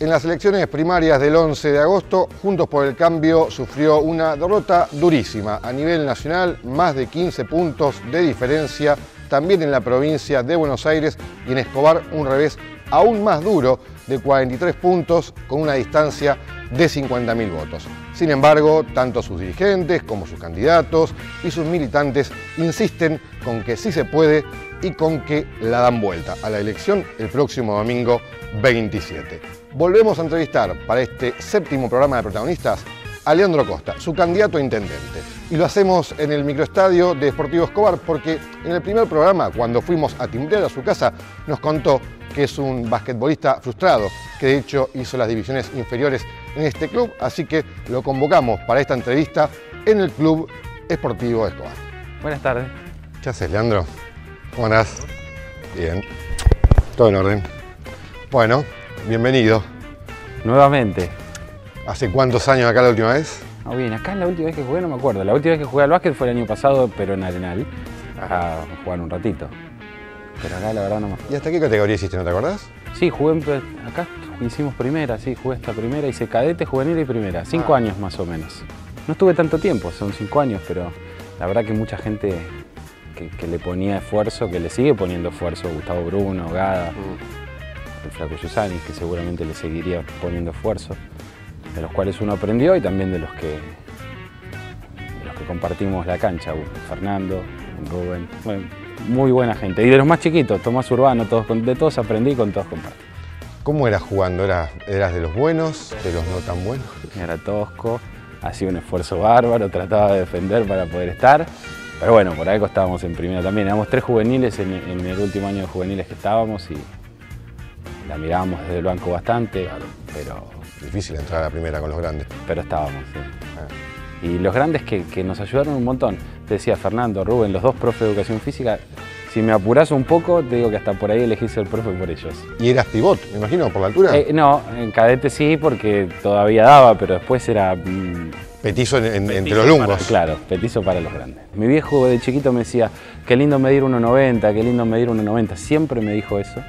En las elecciones primarias del 11 de agosto, Juntos por el Cambio sufrió una derrota durísima. A nivel nacional, más de 15 puntos de diferencia, también en la provincia de Buenos Aires y en Escobar un revés aún más duro de 43 puntos con una distancia de 50.000 votos. Sin embargo, tanto sus dirigentes como sus candidatos y sus militantes insisten con que sí se puede y con que la dan vuelta a la elección el próximo domingo 27 volvemos a entrevistar para este séptimo programa de protagonistas a Leandro Costa, su candidato a intendente. Y lo hacemos en el microestadio de Esportivo Escobar porque en el primer programa, cuando fuimos a timbrear a su casa, nos contó que es un basquetbolista frustrado, que de hecho hizo las divisiones inferiores en este club, así que lo convocamos para esta entrevista en el Club Esportivo Escobar. Buenas tardes. ¿Qué haces, Leandro? ¿Cómo andás? Bien. Todo en orden. Bueno, bienvenido. Nuevamente. ¿Hace cuántos años acá la última vez? Ah, bien, acá la última vez que jugué no me acuerdo. La última vez que jugué al básquet fue el año pasado, pero en Arenal. Acá a jugar un ratito. Pero acá la verdad no me acuerdo. ¿Y hasta qué categoría hiciste, no te acordás? Sí, jugué acá hicimos primera, sí, jugué hasta primera, hice cadete, juvenil y primera, cinco ah. años más o menos. No estuve tanto tiempo, son cinco años, pero la verdad que mucha gente que, le ponía esfuerzo, que le sigue poniendo esfuerzo, Gustavo Bruno, Gada, mm. Flaco Yusani, que seguramente le seguiría poniendo esfuerzo, de los cuales uno aprendió y también de los que, compartimos la cancha, Fernando, Rubén, muy buena gente. Y de los más chiquitos, Tomás Urbano, de todos aprendí con todos compartí. ¿Cómo eras jugando? ¿Eras, de los buenos, de los no tan buenos? Era tosco, hacía un esfuerzo bárbaro, trataba de defender para poder estar. Pero bueno, por algo estábamos en primera también. Éramos tres juveniles en el último año de juveniles que estábamos y, la mirábamos desde el banco bastante, pero... Difícil entrar a la primera con los grandes. Pero estábamos, sí. Ah. Y los grandes que, nos ayudaron un montón. Te decía Fernando, Rubén, los dos profes de educación física. Si me apuras un poco, te digo que hasta por ahí elegí ser profe por ellos. ¿Y eras pivot, me imagino, por la altura? Eh, no, en cadete sí, porque todavía daba, pero después era mm, Petizo entre los lungos. claro, petizo para los grandes. Mi viejo de chiquito me decía, qué lindo medir 1,90, qué lindo medir 1,90. Siempre me dijo eso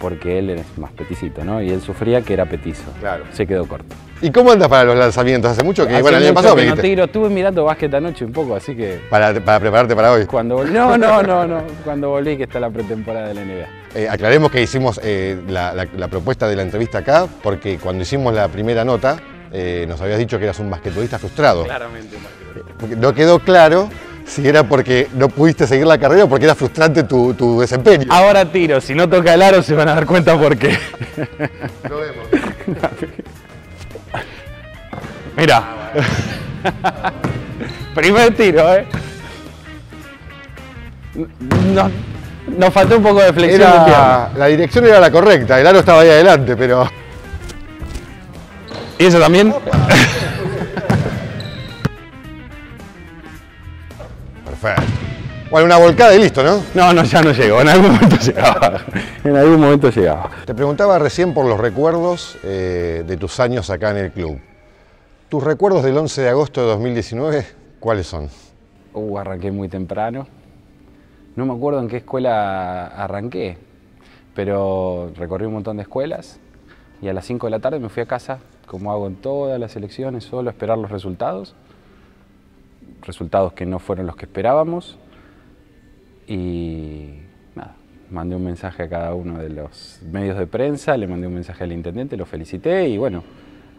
porque él es más peticito, ¿no? Y él sufría que era petizo. Claro. Se quedó corto. ¿Y cómo andas para los lanzamientos? Hace mucho que, Hace bueno, el año pasado Estuve mirando básquet anoche un poco, así que... Para, prepararte para hoy. Cuando No, no, no, no. Cuando volví que está la pretemporada de la NBA. Eh, aclaremos que hicimos eh, la, propuesta de la entrevista acá, porque cuando hicimos la primera nota, eh, nos habías dicho que eras un basquetbolista frustrado. Claramente un basquetbolista. No quedó claro si era porque no pudiste seguir la carrera o porque era frustrante tu, desempeño. Ahora tiro, si no toca el aro se van a dar cuenta por qué. Lo vemos. Mira. Primer tiro, ¿eh? Nos, faltó un poco de flexión. Era, la dirección era la correcta, el aro estaba ahí adelante, pero... ¿Y eso también? Bueno, una volcada y listo, ¿no? No, no, ya no llegó, en algún momento llegaba. En algún momento llegaba. Te preguntaba recién por los recuerdos eh, de tus años acá en el club. ¿Tus recuerdos del 11 de agosto de 2019 cuáles son? Uh, arranqué muy temprano. No me acuerdo en qué escuela arranqué, pero recorrí un montón de escuelas y a las 5 de la tarde me fui a casa, como hago en todas las elecciones, solo a esperar los resultados. Resultados que no fueron los que esperábamos y nada, mandé un mensaje a cada uno de los medios de prensa, le mandé un mensaje al intendente, lo felicité y bueno,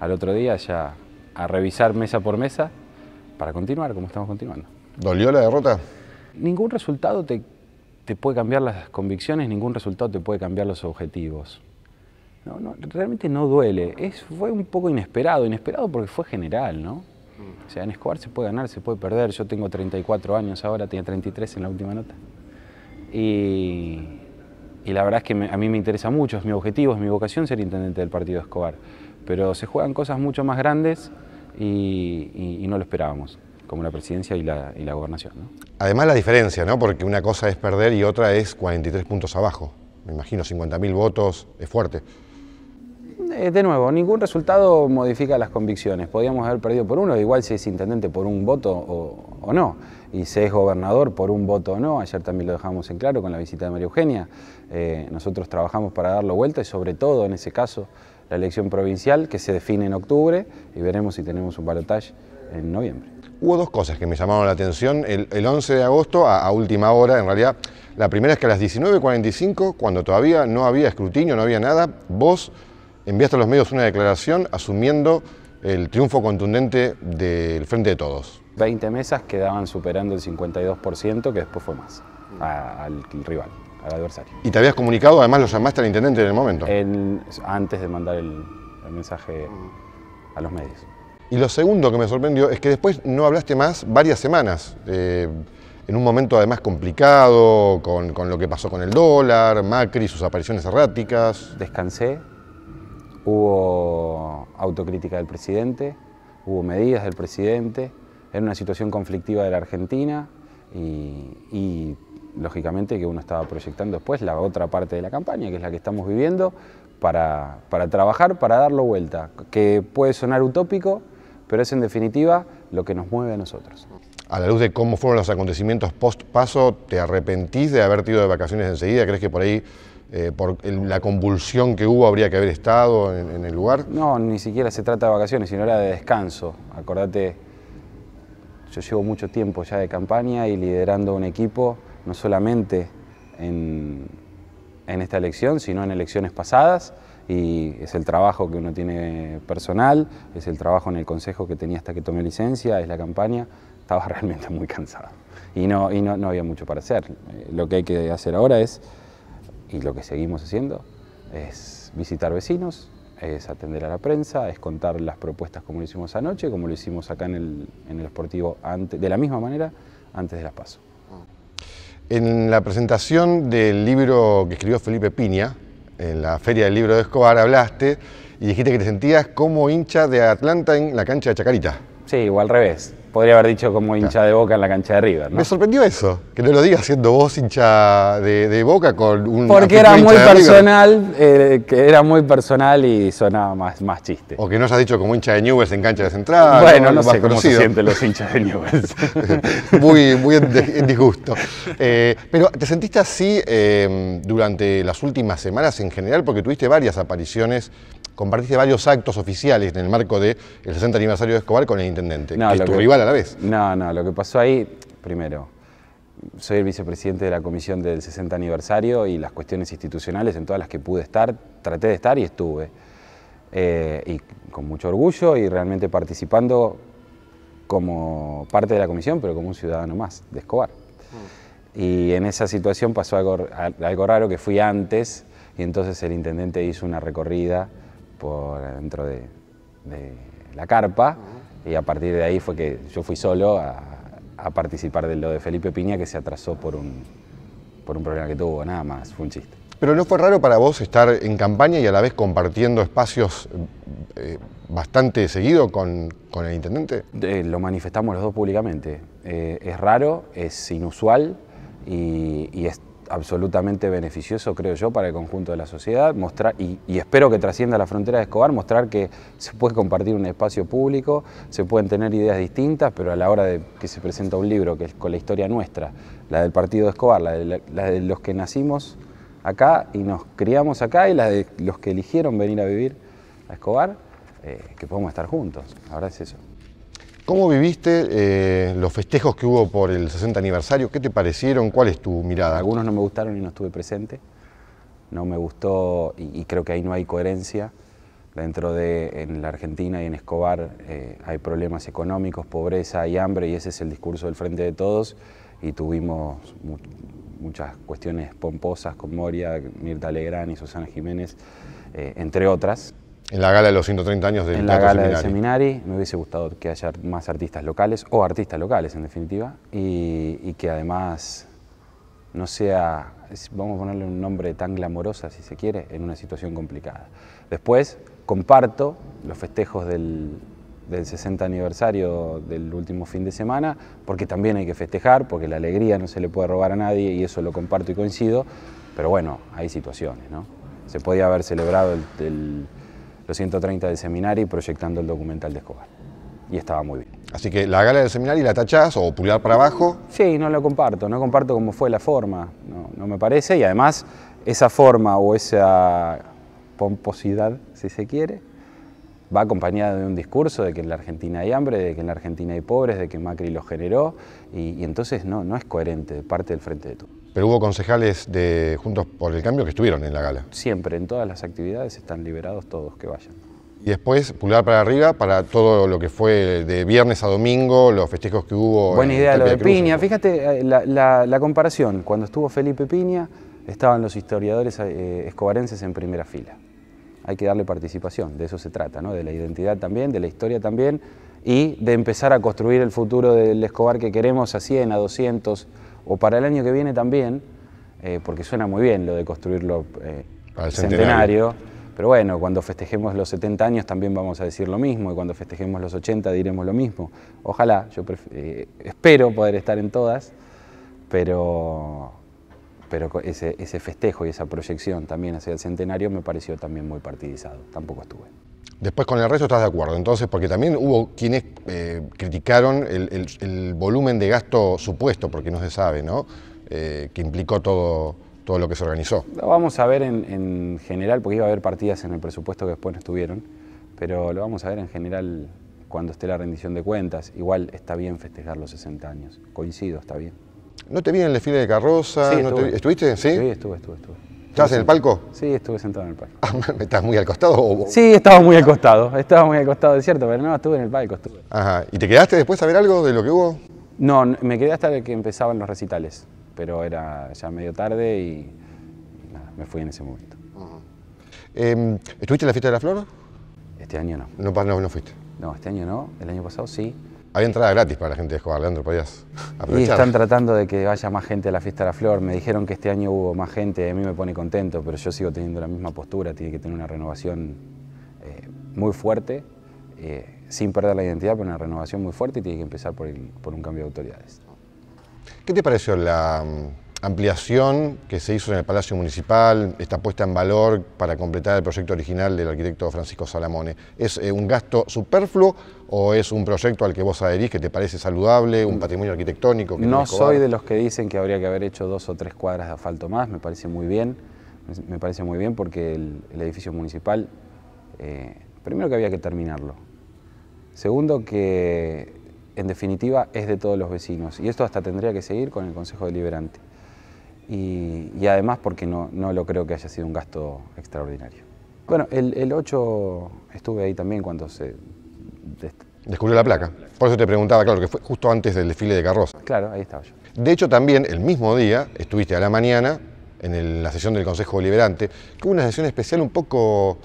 al otro día ya a revisar mesa por mesa para continuar como estamos continuando. ¿Dolió la derrota? Ningún resultado te, puede cambiar las convicciones, ningún resultado te puede cambiar los objetivos. No, no, realmente no duele. fue un poco inesperado, inesperado porque fue general, ¿no? Mm. O sea, en Escobar se puede ganar, se puede perder. Yo tengo 34 años ahora, tenía 33 en la última nota. Y, la verdad es que a mí me interesa mucho, es mi objetivo, es mi vocación ser intendente del partido Escobar. Pero se juegan cosas mucho más grandes y, no lo esperábamos, como la presidencia y la, gobernación. Además la diferencia, ¿no? porque una cosa es perder y otra es 43 puntos abajo. Me imagino, 50.000 votos es fuerte. Eh, de nuevo, ningún resultado modifica las convicciones. Podíamos haber perdido por uno, igual si es intendente por un voto o no y se es gobernador por un voto o no, ayer también lo dejamos en claro con la visita de María Eugenia, eh, nosotros trabajamos para darlo vuelta y sobre todo en ese caso la elección provincial que se define en octubre y veremos si tenemos un balotaje en noviembre. Hubo dos cosas que me llamaron la atención el, 11 de agosto a, última hora, en realidad. La primera es que a las 19.45, cuando todavía no había escrutinio, no había nada, vos enviaste a los medios una declaración asumiendo el triunfo contundente del Frente de Todos. 20 mesas quedaban superando el 52%, que después fue más al rival, al adversario. ¿Y te habías comunicado? Además, lo llamaste al intendente en el momento. antes de mandar el, mensaje a los medios. Y lo segundo que me sorprendió es que después no hablaste más varias semanas. Eh, en un momento además complicado, con, con, lo que pasó con el dólar, Macri, sus apariciones erráticas. Descansé, hubo autocrítica del presidente, hubo medidas del presidente, era una situación conflictiva de la Argentina y, lógicamente que uno estaba proyectando después la otra parte de la campaña, que es la que estamos viviendo, para, trabajar, para darlo vuelta, que puede sonar utópico, pero es en definitiva lo que nos mueve a nosotros. A la luz de cómo fueron los acontecimientos post-paso, ¿te arrepentís de haber ido de vacaciones enseguida? ¿Crees que por ahí, eh, por la convulsión que hubo, habría que haber estado en el lugar? No, ni siquiera se trata de vacaciones, sino era de descanso. Acordate yo llevo mucho tiempo ya de campaña y liderando un equipo, no solamente en, esta elección, sino en elecciones pasadas y es el trabajo que uno tiene personal, es el trabajo en el consejo que tenía hasta que tomé licencia, es la campaña, estaba realmente muy cansado y no, y no había mucho para hacer. Eh, lo que hay que hacer ahora es, y lo que seguimos haciendo, es visitar vecinos, es atender a la prensa, es contar las propuestas como lo hicimos anoche, como lo hicimos acá en el, en Sportivo, de la misma manera, antes de las PASO. En la presentación del libro que escribió Felipe Piña, en la Feria del Libro de Escobar, hablaste y dijiste que te sentías como hincha de Atlanta en la cancha de Chacarita. Sí, o al revés. Podría haber dicho como hincha de boca en la cancha de River. ¿no? Me sorprendió eso, que no lo digas siendo vos hincha de, boca con un. Porque era muy personal, eh, que era muy personal y sonaba más, más chiste. O que no has dicho como hincha de Newells en cancha de central. Bueno, no, sé cómo se sienten los hinchas de Newells. muy, muy en, disgusto. Eh, pero te sentiste así eh, durante las últimas semanas en general, porque tuviste varias apariciones compartiste varios actos oficiales en el marco del 60 aniversario de Escobar con el intendente, no, que es tu rival a la vez. No, no, lo que pasó ahí, primero, soy el vicepresidente de la comisión del 60 aniversario y las cuestiones institucionales en todas las que pude estar, traté de estar y estuve. Eh, y con mucho orgullo y realmente participando como parte de la comisión, pero como un ciudadano más de Escobar. Mm. Y en esa situación pasó algo, algo raro que fui antes y entonces el intendente hizo una recorrida por dentro de, la carpa y a partir de ahí fue que yo fui solo a, participar de lo de Felipe Piña que se atrasó por un, por un problema que tuvo, nada más, fue un chiste. Pero no fue raro para vos estar en campaña y a la vez compartiendo espacios eh, bastante seguido con, el intendente. lo manifestamos los dos públicamente. Eh, es raro, es inusual y, y es absolutamente beneficioso, creo yo, para el conjunto de la sociedad, mostrar, y, espero que trascienda la frontera de Escobar, mostrar que se puede compartir un espacio público, se pueden tener ideas distintas, pero a la hora de que se presenta un libro que es con la historia nuestra, la del partido de Escobar, la de, los que nacimos acá y nos criamos acá y la de los que eligieron venir a vivir a Escobar, eh, que podemos estar juntos. verdad es eso. ¿Cómo viviste eh, los festejos que hubo por el 60 aniversario? ¿Qué te parecieron? ¿Cuál es tu mirada? Algunos no me gustaron y no estuve presente. No me gustó y, creo que ahí no hay coherencia. Dentro de en la Argentina y en Escobar eh, hay problemas económicos, pobreza y hambre y ese es el discurso del frente de todos y tuvimos muchas cuestiones pomposas con Moria, Mirta Legrán y Susana Jiménez, eh, entre otras. En la gala de los 130 años del En la gala del Seminari. Me hubiese gustado que haya más artistas locales, o artistas locales en definitiva, y, que además no sea, vamos a ponerle un nombre tan glamorosa si se quiere, en una situación complicada. Después comparto los festejos del, 60 aniversario del último fin de semana, porque también hay que festejar, porque la alegría no se le puede robar a nadie y eso lo comparto y coincido, pero bueno, hay situaciones, ¿no? Se podía haber celebrado el 130 del seminario y proyectando el documental de Escobar. Y estaba muy bien. Así que la gala del seminario y la tachás o pulgar para abajo. Sí, no lo comparto, no comparto cómo fue la forma, no, me parece. Y además, esa forma o esa pomposidad, si se quiere, va acompañada de un discurso de que en la Argentina hay hambre, de que en la Argentina hay pobres, de que Macri lo generó, y, entonces no, no es coherente parte del Frente de tú. Pero hubo concejales de Juntos por el Cambio que estuvieron en la gala. Siempre, en todas las actividades están liberados todos que vayan. Y después, pular para arriba, para todo lo que fue de viernes a domingo, los festejos que hubo. Buena idea lo de, Piña. Fíjate eh, la, comparación. Cuando estuvo Felipe Piña, estaban los historiadores eh, escobarenses en primera fila. Hay que darle participación, de eso se trata, ¿no? de la identidad también, de la historia también, y de empezar a construir el futuro del Escobar que queremos a 100, a 200, o para el año que viene también, eh, porque suena muy bien lo de construirlo eh, al centenario. Pero bueno, cuando festejemos los 70 años también vamos a decir lo mismo y cuando festejemos los 80 diremos lo mismo. Ojalá, yo eh, espero poder estar en todas, pero, pero ese, ese festejo y esa proyección también hacia el centenario me pareció también muy partidizado. Tampoco estuve. Después con el resto estás de acuerdo, entonces, porque también hubo quienes eh, criticaron el, volumen de gasto supuesto, porque no se sabe, ¿no? Eh, que implicó todo, todo lo que se organizó. Lo vamos a ver en, general, porque iba a haber partidas en el presupuesto que después no estuvieron, pero lo vamos a ver en general cuando esté la rendición de cuentas. Igual está bien festejar los 60 años, coincido, está bien. ¿No te vi en el desfile de carroza? Sí, ¿Estuviste? Sí, sí estuve, estuve, estuve. ¿Estabas en el palco? Sí, estuve sentado en el palco. estabas ¿Estás muy al costado? O... Sí, estaba muy al costado, estaba muy al costado, es cierto, pero no, estuve en el palco. Estuve. Ajá, ¿y te quedaste después a ver algo de lo que hubo? No, me quedé hasta que empezaban los recitales, pero era ya medio tarde y me fui en ese momento. Em, ¿Estuviste en la fiesta de la flor? Este año no. No, no, no fuiste. No, este año no, el año pasado sí. Hay entrada gratis para la gente de Escobar, Leandro, podías aprovechar. Y están tratando de que vaya más gente a la Fiesta de la Flor. Me dijeron que este año hubo más gente, a mí me pone contento, pero yo sigo teniendo la misma postura, tiene que tener una renovación eh, muy fuerte, eh, sin perder la identidad, pero una renovación muy fuerte y tiene que empezar por un cambio de autoridades. ¿Qué te pareció la, ampliación que se hizo en el Palacio Municipal, está puesta en valor para completar el proyecto original del arquitecto Francisco Salamone. ¿Es eh, un gasto superfluo o es un proyecto al que vos adherís que te parece saludable, un mm. patrimonio arquitectónico? no soy de los que dicen que habría que haber hecho dos o tres cuadras de asfalto más, me parece muy bien, me parece muy bien porque el, edificio municipal, eh, primero que había que terminarlo, segundo que en definitiva es de todos los vecinos y esto hasta tendría que seguir con el Consejo Deliberante y, además porque no, lo creo que haya sido un gasto extraordinario. Bueno, el, 8 estuve ahí también cuando se... Descubrió la placa. Por eso te preguntaba, claro, que fue justo antes del desfile de carroza. Claro, ahí estaba yo. De hecho, también el mismo día estuviste a la mañana en la sesión del Consejo Deliberante, que hubo una sesión especial un poco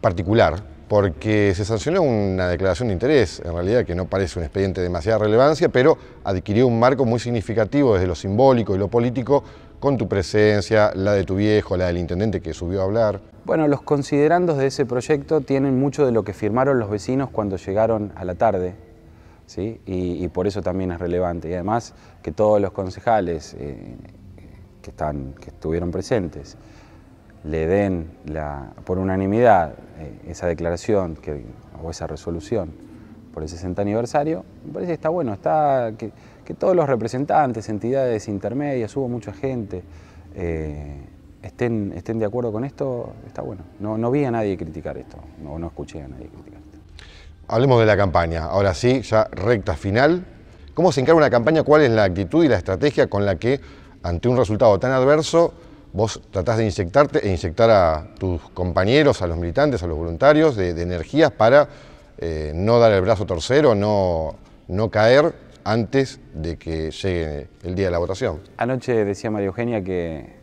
particular, porque se sancionó una declaración de interés, en realidad que no parece un expediente de demasiada relevancia, pero adquirió un marco muy significativo desde lo simbólico y lo político, con tu presencia, la de tu viejo, la del intendente que subió a hablar. Bueno, los considerandos de ese proyecto tienen mucho de lo que firmaron los vecinos cuando llegaron a la tarde, y, por eso también es relevante. Y además que todos los concejales eh, están, que estuvieron presentes, le den por unanimidad eh, esa declaración que, o esa resolución por el 60 aniversario, me parece que está bueno, está que, todos los representantes, entidades intermedias, hubo mucha gente, eh, estén, estén de acuerdo con esto, está bueno. No, no vi a nadie criticar esto, no, no escuché a nadie criticar esto. Hablemos de la campaña, ahora sí, ya recta final. ¿Cómo se encarga una campaña? ¿Cuál es la actitud y la estrategia con la que, ante un resultado tan adverso, Vos tratás de inyectarte e inyectar a tus compañeros, a los militantes, a los voluntarios, de, energías para eh, no dar el brazo torcero, no, no caer antes de que llegue el día de la votación. Anoche decía María Eugenia que,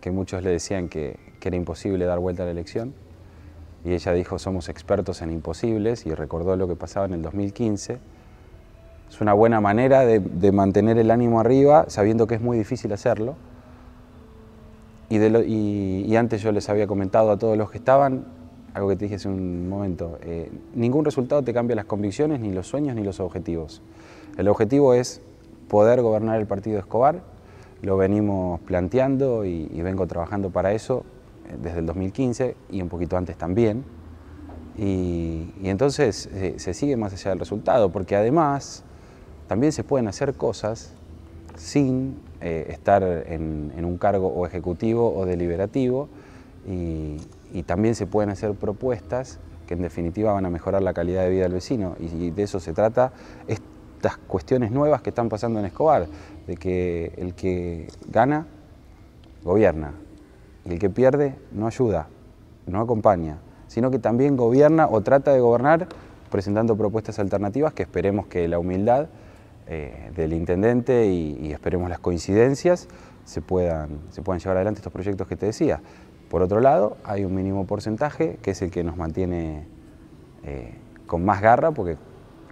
que muchos le decían que, que era imposible dar vuelta a la elección y ella dijo somos expertos en imposibles y recordó lo que pasaba en el 2015. Es una buena manera de, de, mantener el ánimo arriba sabiendo que es muy difícil hacerlo. Y, de y, antes yo les había comentado a todos los que estaban, algo que te dije hace un momento, eh, ningún resultado te cambia las convicciones, ni los sueños, ni los objetivos. El objetivo es poder gobernar el partido Escobar, lo venimos planteando y, vengo trabajando para eso eh, desde el 2015 y un poquito antes también. Y, entonces eh, se sigue más allá del resultado, porque además también se pueden hacer cosas sin eh, estar en, un cargo o ejecutivo o deliberativo y, también se pueden hacer propuestas que en definitiva van a mejorar la calidad de vida del vecino y, y de eso se trata estas cuestiones nuevas que están pasando en Escobar, de que el que gana, gobierna, y el que pierde no ayuda, no acompaña, sino que también gobierna o trata de gobernar presentando propuestas alternativas que esperemos que la humildad eh, del intendente y, esperemos las coincidencias se puedan, se llevar adelante estos proyectos que te decía. Por otro lado, hay un mínimo porcentaje que es el que nos mantiene eh, con más garra porque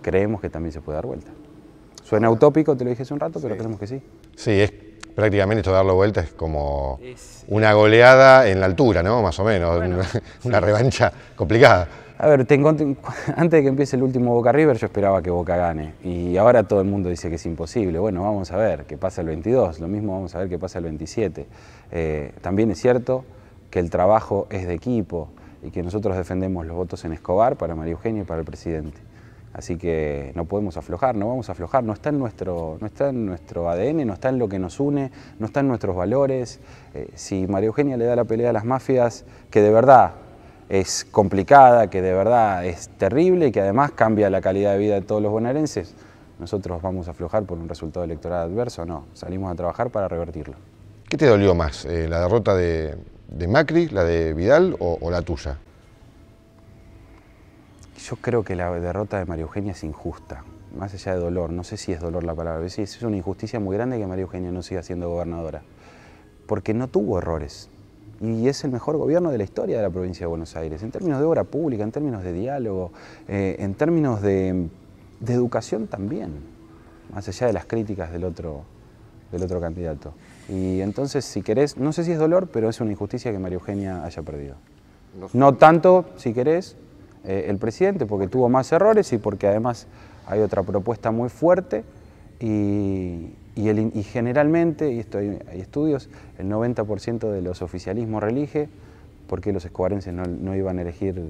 creemos que también se puede dar vuelta. Suena utópico, te lo dije hace un rato, pero creemos que sí. Sí, es prácticamente esto darlo vuelta es como una goleada en la altura, ¿no? Más o menos, una revancha complicada. A ver, antes de que empiece el último Boca River yo esperaba que Boca gane y ahora todo el mundo dice que es imposible. Bueno, vamos a ver qué pasa el 22, lo mismo vamos a ver qué pasa el 27. Eh, también es cierto que el trabajo es de equipo y que nosotros defendemos los votos en Escobar para María Eugenia y para el presidente. Así que no podemos aflojar, no vamos a aflojar, no está en nuestro, no está en nuestro ADN, no está en lo que nos une, no está en nuestros valores. Eh, si María Eugenia le da la pelea a las mafias, que de verdad es complicada, que de verdad es terrible y que además cambia la calidad de vida de todos los bonaerenses, nosotros vamos a aflojar por un resultado electoral adverso, no, salimos a trabajar para revertirlo. ¿Qué te dolió más, eh, la derrota de, Macri, la de Vidal o, la tuya? Yo creo que la derrota de María Eugenia es injusta, más allá de dolor, no sé si es dolor la palabra, sí, es una injusticia muy grande que María Eugenia no siga siendo gobernadora, porque no tuvo errores, y es el mejor gobierno de la historia de la provincia de Buenos Aires, en términos de obra pública, en términos de diálogo, eh, en términos de, educación también, más allá de las críticas del otro, del otro candidato. Y entonces, si querés, no sé si es dolor, pero es una injusticia que María Eugenia haya perdido. No tanto, si querés, eh, el presidente, porque tuvo más errores y porque además hay otra propuesta muy fuerte. Y, generalmente, y esto hay, estudios, el 90% de los oficialismos relige porque los escobarenses no, iban a elegir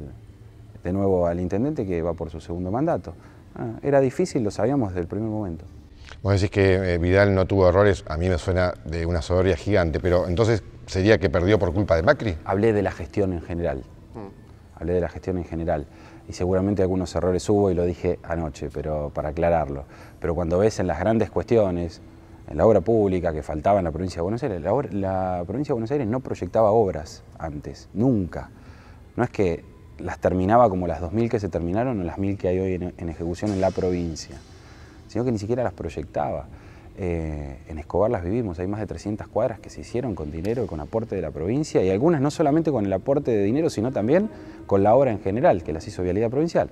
de nuevo al intendente que va por su segundo mandato. Ah, era difícil, lo sabíamos desde el primer momento. Vos decís que eh, Vidal no tuvo errores, a mí me suena de una soberbia gigante, pero entonces sería que perdió por culpa de Macri. Hablé de la gestión en general. Mm. Hablé de la gestión en general y seguramente algunos errores hubo y lo dije anoche, pero para aclararlo. Pero cuando ves en las grandes cuestiones, en la obra pública que faltaba en la provincia de Buenos Aires, la, provincia de Buenos Aires no proyectaba obras antes, nunca. No es que las terminaba como las 2.000 que se terminaron o las 1.000 que hay hoy en ejecución en la provincia, sino que ni siquiera las proyectaba. Eh, en Escobar las vivimos, hay más de 300 cuadras que se hicieron con dinero, y con aporte de la provincia y algunas no solamente con el aporte de dinero, sino también con la obra en general que las hizo Vialidad Provincial.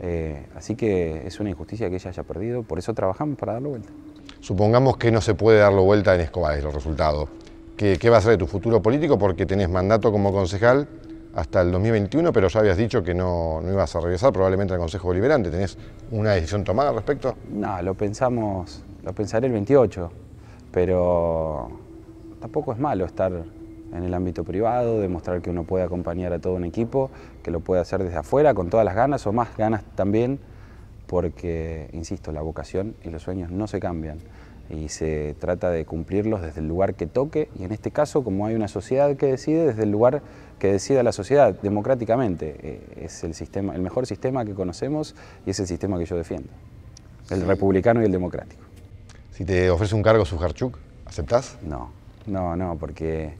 Eh, así que es una injusticia que ella haya perdido, por eso trabajamos para darlo vuelta. Supongamos que no se puede darlo vuelta en Escobar, es el resultado. ¿Qué, va a ser de tu futuro político? Porque tenés mandato como concejal hasta el 2021, pero ya habías dicho que no, ibas a regresar probablemente al Consejo Deliberante. ¿Tenés una decisión tomada al respecto? No, lo pensamos lo pensaré el 28, pero tampoco es malo estar en el ámbito privado, demostrar que uno puede acompañar a todo un equipo, que lo puede hacer desde afuera, con todas las ganas o más ganas también, porque, insisto, la vocación y los sueños no se cambian y se trata de cumplirlos desde el lugar que toque y en este caso, como hay una sociedad que decide, desde el lugar que decida la sociedad democráticamente. Eh, es el, sistema, el mejor sistema que conocemos y es el sistema que yo defiendo, el republicano y el democrático. Si te ofrece un cargo Sujarchuk, ¿aceptás? No, no, no, porque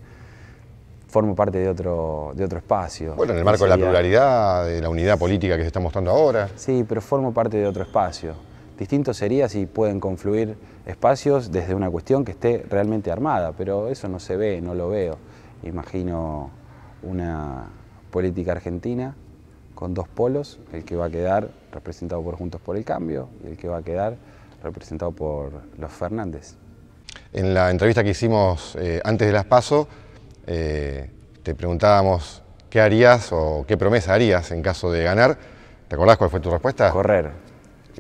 formo parte de otro, de otro espacio. Bueno, en el marco de la pluralidad, de la unidad política que se está mostrando ahora. Sí, pero formo parte de otro espacio. Distinto sería si pueden confluir espacios desde una cuestión que esté realmente armada, pero eso no se ve, no lo veo. Imagino una política argentina con dos polos, el que va a quedar representado por Juntos por el Cambio y el que va a quedar representado por los Fernández. En la entrevista que hicimos eh, antes de las PASO, eh, te preguntábamos qué harías o qué promesa harías en caso de ganar. ¿Te acordás cuál fue tu respuesta? Correr.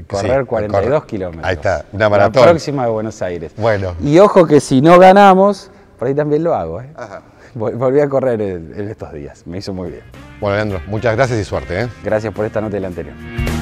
Correr 42 kilómetros. Ahí está, una maratón. La próxima de Buenos Aires. Bueno. Y ojo que si no ganamos, por ahí también lo hago. ¿eh? Volví a correr en estos días, me hizo muy bien. Bueno, Leandro, muchas gracias y suerte. Gracias por esta nota del anterior.